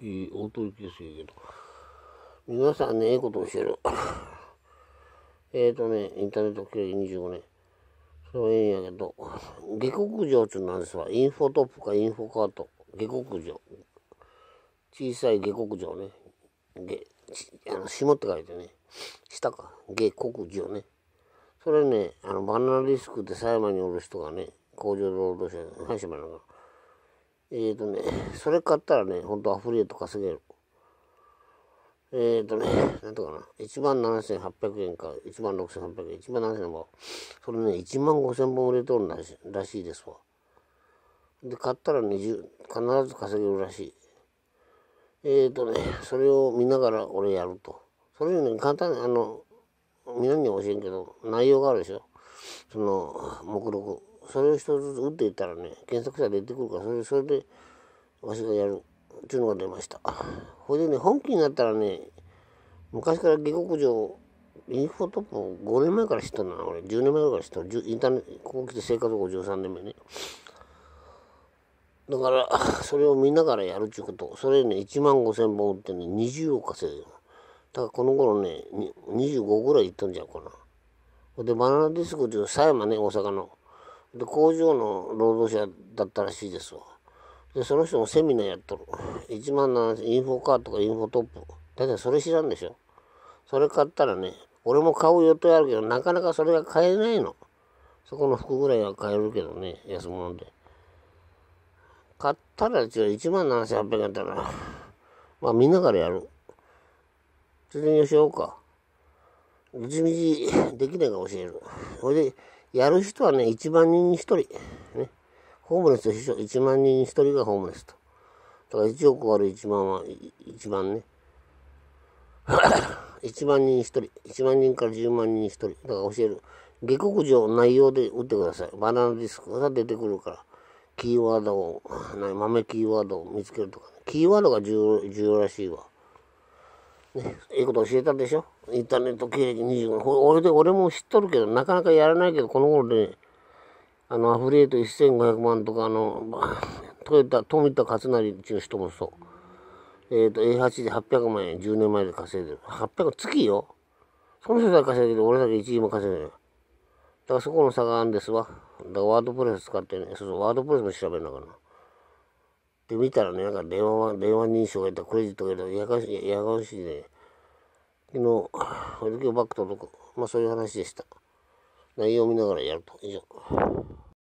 いい大鳥ですけど皆さんねええことをしてる えっとねインターネット経営25年それええんやけど下克上ってなんですわインフォトップかインフォカート下克上小さい下克上ね下あの下って書いてね下か下克上ねそれねあのバナナリスクって狭山におる人がね工場労働者のしもながらえっ、ー、とね、それ買ったらね、ほんとアフリエイト稼げる。えっ、ー、とね、なんとかな、1万7800円か1万6800円、1万7000円も、それね、1万5000本売れとるらしらしいですわ。で、買ったら20、必ず稼げるらしい。えっ、ー、とね、それを見ながら俺やると。それにね、簡単に、あの、皆には教えんけど、内容があるでしょ。その、目録。それを一つずつ打っていったらね検索者出てくるからそれそれでわしがやるっていうのが出ましたほいでね本気になったらね昔から下克上インフォトップ5年前から知ったんだな俺10年前から知ったのインターネットここ来て生活保護13年目ねだからそれを見ながらやるっちゅうことそれね1万5,000本売ってね20億稼いでだからこの頃ね25ぐらいいったんじゃうかなでバナナディスクっていう狭山ね大阪ので工場の労働者だったらしいですわでその人もセミナーやっとる1万7000インフォカーとかインフォトップだってそれ知らんでしょそれ買ったらね俺も買う予定あるけどなかなかそれが買えないのそこの服ぐらいは買えるけどね安物で買ったら一応1万7800円だったらまあみんなからやる全然にしようか一日できないか教えるそれでやる人はね、1万人に1人。ね。ホームレスと一緒。1万人に1人がホームレスと。だから1億割る1万は、1万ね。1 万人に1人。1万人から10万人に1人。だから教える。下克上内容で打ってください。バナナディスクが出てくるから。キーワードを、豆キーワードを見つけるとか、ね、キーワードが重要らしいわ。ね、いいこと教えたでしょインターネット経歴25年俺で俺も知っとるけどなかなかやらないけどこの頃で、ね、あのアフリエイト1500万とかあのトヨタ富田勝成っていう人もそう、えっ、ー、と A8 で800万円10年前で稼いでる800月よその人だけ稼いでる俺だけ1位も稼いでるだからそこの差があるんですわだからワードプレス使ってねそうそうワードプレスも調べながらなで、見たらね、なんか電話、電話認証やったクレジットやったやかしい、やかしいね。昨日、歩きをバックとく。まあそういう話でした。内容を見ながらやると。以上。